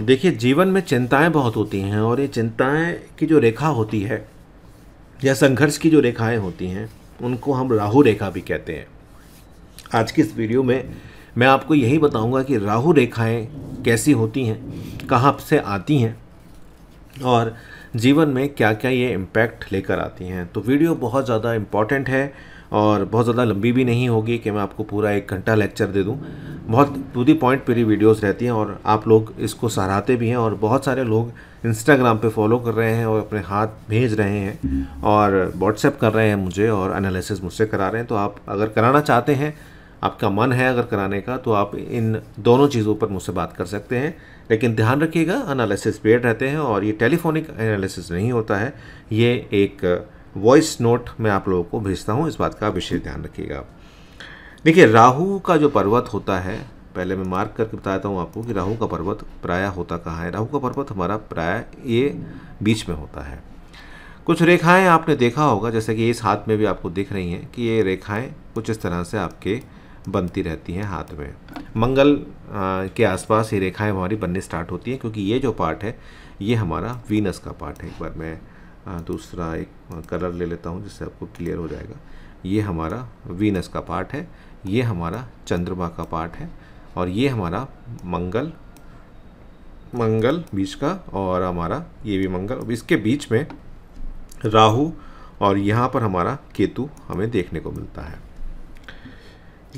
देखिए जीवन में चिंताएं बहुत होती हैं और ये चिंताएं की जो रेखा होती है या संघर्ष की जो रेखाएं होती हैं उनको हम राहु रेखा भी कहते हैं आज की इस वीडियो में मैं आपको यही बताऊंगा कि राहु रेखाएं कैसी होती हैं कहाँ से आती हैं और जीवन में क्या क्या ये इम्पैक्ट लेकर आती हैं तो वीडियो बहुत ज़्यादा इम्पॉर्टेंट है और बहुत ज़्यादा लंबी भी नहीं होगी कि मैं आपको पूरा एक घंटा लेक्चर दे दूँ बहुत टू दी पॉइंट मेरी वीडियोज़ रहती हैं और आप लोग इसको सराहते भी हैं और बहुत सारे लोग इंस्टाग्राम पे फॉलो कर रहे हैं और अपने हाथ भेज रहे हैं और व्हाट्सएप कर रहे हैं मुझे और एनालिसिस मुझसे करा रहे हैं तो आप अगर कराना चाहते हैं आपका मन है अगर कराने का तो आप इन दोनों चीज़ों पर मुझसे बात कर सकते हैं लेकिन ध्यान रखिएगा एनालिसिस पेड रहते हैं और ये टेलीफोनिक एनालिसिस नहीं होता है ये एक वॉइस नोट मैं आप लोगों को भेजता हूँ इस बात का विशेष ध्यान रखिएगा देखिए राहु का जो पर्वत होता है पहले मैं मार्क करके बताता हूँ आपको कि राहु का पर्वत प्राय होता कहाँ है राहु का पर्वत हमारा प्राय ये बीच में होता है कुछ रेखाएं आपने देखा होगा जैसे कि इस हाथ में भी आपको दिख रही हैं कि ये रेखाएं कुछ इस तरह से आपके बनती रहती हैं हाथ में मंगल आ, के आसपास ये रेखाएं हमारी बनने स्टार्ट होती हैं क्योंकि ये जो पार्ट है ये हमारा वीनस का पार्ट है एक बार मैं हाँ, दूसरा एक कलर ले लेता हूँ जिससे आपको क्लियर हो जाएगा ये हमारा वीनस का पार्ट है ये हमारा चंद्रमा का पार्ट है और ये हमारा मंगल मंगल बीच का और हमारा ये भी मंगल इसके बीच में राहु और यहाँ पर हमारा केतु हमें देखने को मिलता है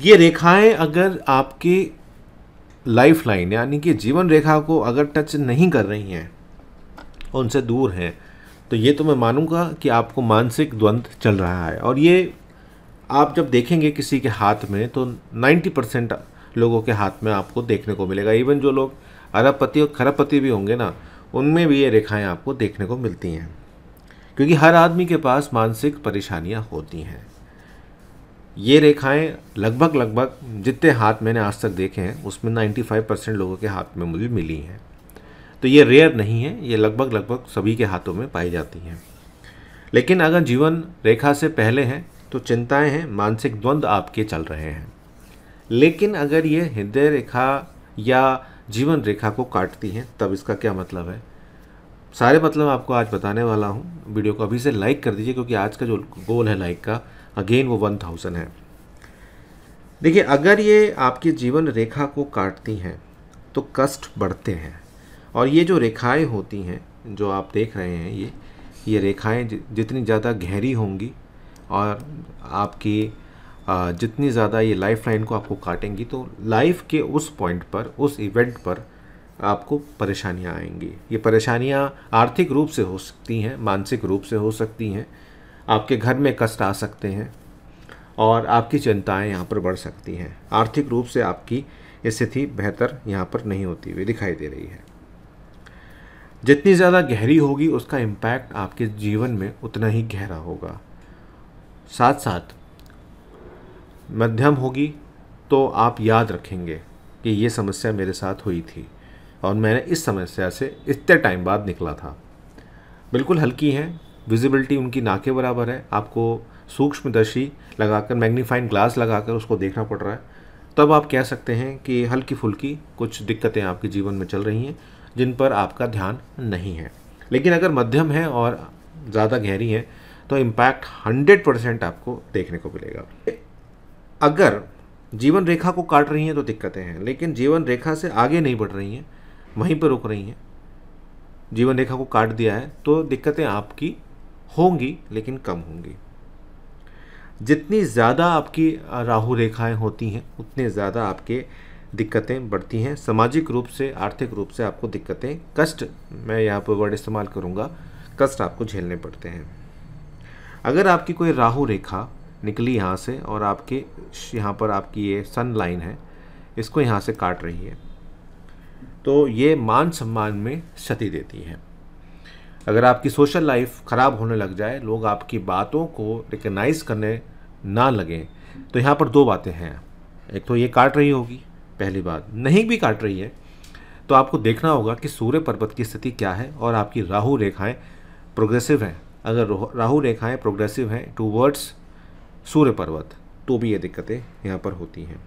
ये रेखाएं अगर आपके लाइफ लाइन यानी कि जीवन रेखा को अगर टच नहीं कर रही हैं उनसे दूर हैं तो ये तो मैं मानूंगा कि आपको मानसिक द्वंद्व चल रहा है और ये आप जब देखेंगे किसी के हाथ में तो 90 परसेंट लोगों के हाथ में आपको देखने को मिलेगा इवन जो लोग अरबपति और खरबपति भी होंगे ना उनमें भी ये रेखाएं आपको देखने को मिलती हैं क्योंकि हर आदमी के पास मानसिक परेशानियां होती हैं ये रेखाएं लगभग लगभग जितने हाथ मैंने आज तक देखे हैं उसमें 95 परसेंट लोगों के हाथ में मुझे मिली हैं तो ये रेयर नहीं है ये लगभग लगभग सभी के हाथों में पाई जाती हैं लेकिन अगर जीवन रेखा से पहले हैं तो चिंताएं हैं मानसिक द्वंद्व आपके चल रहे हैं लेकिन अगर ये हृदय रेखा या जीवन रेखा को काटती हैं तब इसका क्या मतलब है सारे मतलब आपको आज बताने वाला हूँ वीडियो को अभी से लाइक कर दीजिए क्योंकि आज का जो गोल है लाइक का अगेन वो वन थाउजेंड है देखिए अगर ये आपकी जीवन रेखा को काटती हैं तो कष्ट बढ़ते हैं और ये जो रेखाएं होती हैं जो आप देख रहे हैं ये ये रेखाएं जितनी ज़्यादा गहरी होंगी और आपकी जितनी ज़्यादा ये लाइफ लाइन को आपको काटेंगी तो लाइफ के उस पॉइंट पर उस इवेंट पर आपको परेशानियाँ आएंगी ये परेशानियाँ आर्थिक रूप से हो सकती हैं मानसिक रूप से हो सकती हैं आपके घर में कष्ट आ सकते हैं और आपकी चिंताएं यहाँ पर बढ़ सकती हैं आर्थिक रूप से आपकी स्थिति बेहतर यहाँ पर नहीं होती हुई दिखाई दे रही है जितनी ज़्यादा गहरी होगी उसका इम्पैक्ट आपके जीवन में उतना ही गहरा होगा साथ साथ मध्यम होगी तो आप याद रखेंगे कि ये समस्या मेरे साथ हुई थी और मैंने इस समस्या से इतने टाइम बाद निकला था बिल्कुल हल्की हैं विजिबिलिटी उनकी ना के बराबर है आपको सूक्ष्मदर्शी लगाकर मैग्नीफाइंग ग्लास लगाकर उसको देखना पड़ रहा है तब आप कह सकते हैं कि हल्की फुल्की कुछ दिक्कतें आपके जीवन में चल रही हैं जिन पर आपका ध्यान नहीं है लेकिन अगर मध्यम है और ज़्यादा गहरी है तो इम्पैक्ट हंड्रेड परसेंट आपको देखने को मिलेगा अगर जीवन रेखा को काट रही हैं तो दिक्कतें हैं लेकिन जीवन रेखा से आगे नहीं बढ़ रही हैं वहीं पर रुक रही हैं जीवन रेखा को काट दिया है तो दिक्कतें आपकी होंगी लेकिन कम होंगी जितनी ज़्यादा आपकी राहु रेखाएं होती हैं उतने ज़्यादा आपके दिक्कतें बढ़ती हैं सामाजिक रूप से आर्थिक रूप से आपको दिक्कतें कष्ट मैं यहाँ पर वर्ड इस्तेमाल करूँगा कष्ट आपको झेलने पड़ते हैं अगर आपकी कोई राहु रेखा निकली यहाँ से और आपके यहाँ पर आपकी ये सन लाइन है इसको यहाँ से काट रही है तो ये मान सम्मान में क्षति देती है अगर आपकी सोशल लाइफ ख़राब होने लग जाए लोग आपकी बातों को रिकगनाइज़ करने ना लगें तो यहाँ पर दो बातें हैं एक तो ये काट रही होगी पहली बात नहीं भी काट रही है तो आपको देखना होगा कि सूर्य पर्वत की स्थिति क्या है और आपकी राहु रेखाएं प्रोग्रेसिव हैं अगर राहु रेखाएं प्रोग्रेसिव हैं टू वर्ड्स सूर्य पर्वत तो भी ये दिक्कतें यहाँ पर होती हैं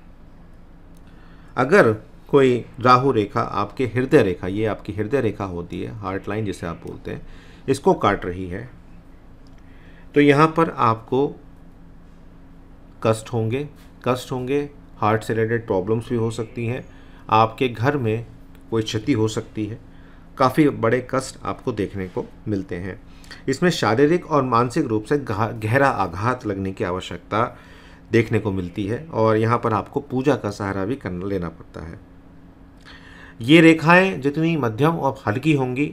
अगर कोई राहु रेखा आपके हृदय रेखा ये आपकी हृदय रेखा होती है हार्ट लाइन जिसे आप बोलते हैं इसको काट रही है तो यहाँ पर आपको कष्ट होंगे कष्ट होंगे हार्ट से रिलेटेड प्रॉब्लम्स भी हो सकती हैं आपके घर में कोई क्षति हो सकती है काफ़ी बड़े कष्ट आपको देखने को मिलते हैं इसमें शारीरिक और मानसिक रूप से गहरा आघात लगने की आवश्यकता देखने को मिलती है और यहाँ पर आपको पूजा का सहारा भी करना लेना पड़ता है ये रेखाएं जितनी मध्यम और हल्की होंगी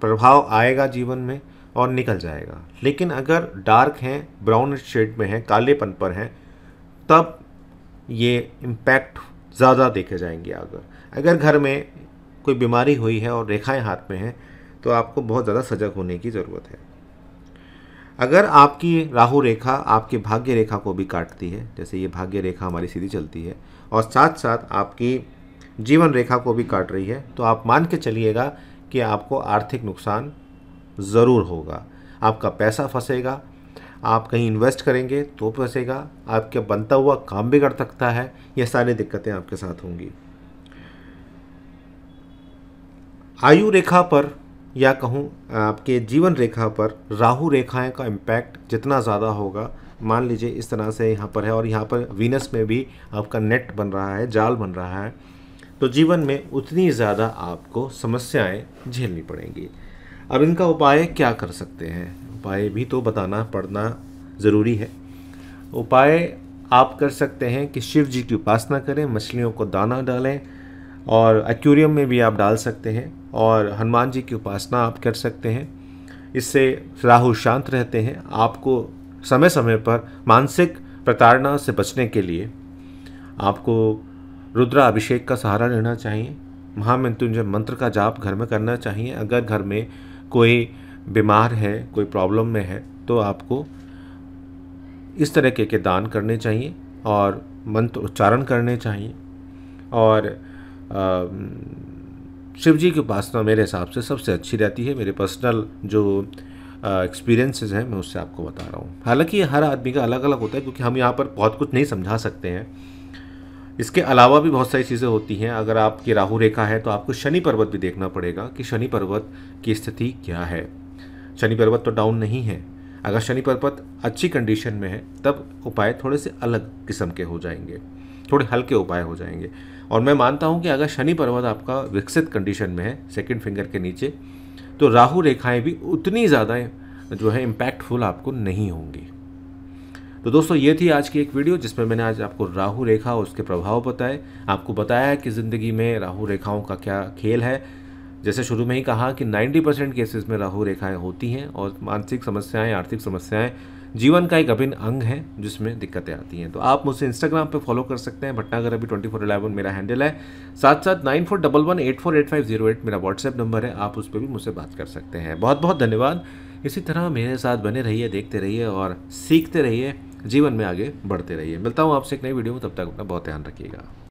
प्रभाव आएगा जीवन में और निकल जाएगा लेकिन अगर डार्क हैं ब्राउन शेड में हैं कालेपन पर हैं तब ये इम्पैक्ट ज़्यादा देखे जाएंगे अगर अगर घर में कोई बीमारी हुई है और रेखाएं हाथ में हैं तो आपको बहुत ज़्यादा सजग होने की ज़रूरत है अगर आपकी राहु रेखा आपके भाग्य रेखा को भी काटती है जैसे ये भाग्य रेखा हमारी सीधी चलती है और साथ साथ आपकी जीवन रेखा को भी काट रही है तो आप मान के चलिएगा कि आपको आर्थिक नुकसान ज़रूर होगा आपका पैसा फंसेगा आप कहीं इन्वेस्ट करेंगे तो फंसेगा आपके बनता हुआ काम भी कर सकता है ये सारी दिक्कतें आपके साथ होंगी आयु रेखा पर या कहूँ आपके जीवन रेखा पर राहु रेखाएं का इम्पैक्ट जितना ज़्यादा होगा मान लीजिए इस तरह से यहाँ पर है और यहाँ पर वीनस में भी आपका नेट बन रहा है जाल बन रहा है तो जीवन में उतनी ज़्यादा आपको समस्याएं झेलनी पड़ेंगी अब इनका उपाय क्या कर सकते हैं उपाय भी तो बताना पड़ना ज़रूरी है उपाय आप कर सकते हैं कि शिव जी की उपासना करें मछलियों को दाना डालें और एक्यूरियम में भी आप डाल सकते हैं और हनुमान जी की उपासना आप कर सकते हैं इससे राहु शांत रहते हैं आपको समय समय पर मानसिक प्रताड़ना से बचने के लिए आपको रुद्राभिषेक का सहारा लेना चाहिए महामृत्युंजय मंत्र का जाप घर में करना चाहिए अगर घर में कोई बीमार है कोई प्रॉब्लम में है तो आपको इस तरह के, के दान करने चाहिए और मंत्र उच्चारण करने चाहिए और शिव जी की उपासना मेरे हिसाब से सबसे अच्छी रहती है मेरे पर्सनल जो एक्सपीरियंसेस हैं मैं उससे आपको बता रहा हूँ हालांकि हर आदमी का अलग अलग होता है क्योंकि हम यहाँ पर बहुत कुछ नहीं समझा सकते हैं इसके अलावा भी बहुत सारी चीज़ें होती हैं अगर आपकी राहु रेखा है तो आपको शनि पर्वत भी देखना पड़ेगा कि शनि पर्वत की स्थिति क्या है शनि पर्वत तो डाउन नहीं है अगर शनि पर्वत अच्छी कंडीशन में है तब उपाय थोड़े से अलग किस्म के हो जाएंगे थोड़े हल्के उपाय हो जाएंगे और मैं मानता हूँ कि अगर शनि पर्वत आपका विकसित कंडीशन में है सेकंड फिंगर के नीचे तो राहु रेखाएं भी उतनी ज़्यादा जो है इम्पैक्टफुल आपको नहीं होंगी तो दोस्तों ये थी आज की एक वीडियो जिसमें मैंने आज आपको राहु रेखा और उसके प्रभाव बताए आपको बताया कि ज़िंदगी में राहु रेखाओं का क्या खेल है जैसे शुरू में ही कहा कि 90 परसेंट केसेस में राहु रेखाएं होती हैं और मानसिक समस्याएं आर्थिक समस्याएं जीवन का एक अभिन्न अंग है जिसमें दिक्कतें आती हैं तो आप मुझे इंस्टाग्राम पे फॉलो कर सकते हैं भटनागर अभी ट्वेंटी फोर इलेवन मेरा हैंडल है साथ साथ nine four double one eight four eight five zero eight मेरा व्हाट्सएप नंबर है आप उस पर भी मुझसे बात कर सकते हैं बहुत बहुत धन्यवाद इसी तरह मेरे साथ बने रहिए देखते रहिए और सीखते रहिए जीवन में आगे बढ़ते रहिए मिलता हूँ आपसे एक नई वीडियो में तब तक अपना बहुत ध्यान रखिएगा